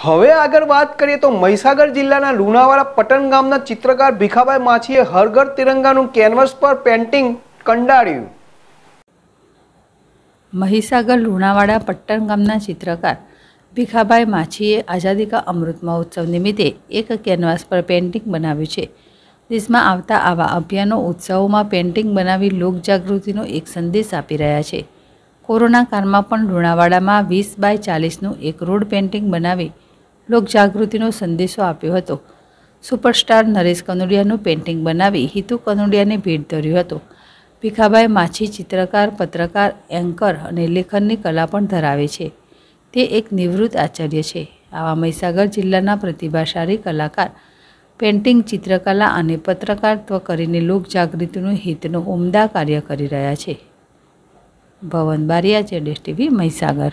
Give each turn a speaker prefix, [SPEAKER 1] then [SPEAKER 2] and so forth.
[SPEAKER 1] હવે આગળ વાત કરીએ તો મહીસાગર જિલ્લાના લુણાવાડા પટણ ગામના ચિત્રકાર ભીખાભાઈ માછીએ હરઘર તિરંગાનું કેનવસ પર પેન્ટિંગ કંડાળ્યું
[SPEAKER 2] મહીસાગર લુણાવાડા પટ્ટણ ગામના ચિત્રકાર ભીખાભાઈ માછીએ આઝાદી કા અમૃત મહોત્સવ નિમિત્તે એક કેનવાસ પર પેન્ટિંગ બનાવ્યું છે દેશમાં આવતા આવા અભિયાનો ઉત્સવોમાં પેન્ટિંગ બનાવી લોકજાગૃતિનો એક સંદેશ આપી રહ્યા છે કોરોના કાળમાં પણ લુણાવાડામાં વીસ બાય ચાલીસનું એક રોડ પેન્ટિંગ બનાવી લોકજાગૃતિનો સંદેશો આપ્યો હતો સુપરસ્ટાર નરેશ કનોડિયાનું પેઇન્ટિંગ બનાવી હિતુ કનોડિયાને ભેટ ધર્યો હતો ભીખાભાઈ માછી ચિત્રકાર પત્રકાર એન્કર અને લેખનની કલા પણ ધરાવે છે તે એક નિવૃત્ત આચાર્ય છે આવા મહીસાગર જિલ્લાના પ્રતિભાશાળી કલાકાર પેઇન્ટિંગ ચિત્રકલા અને પત્રકારત્વ કરીને લોકજાગૃતિનું હિતનો ઉમદા કાર્ય કરી રહ્યા છે ભવન બારિયા જેડેશ ટીવી મહીસાગર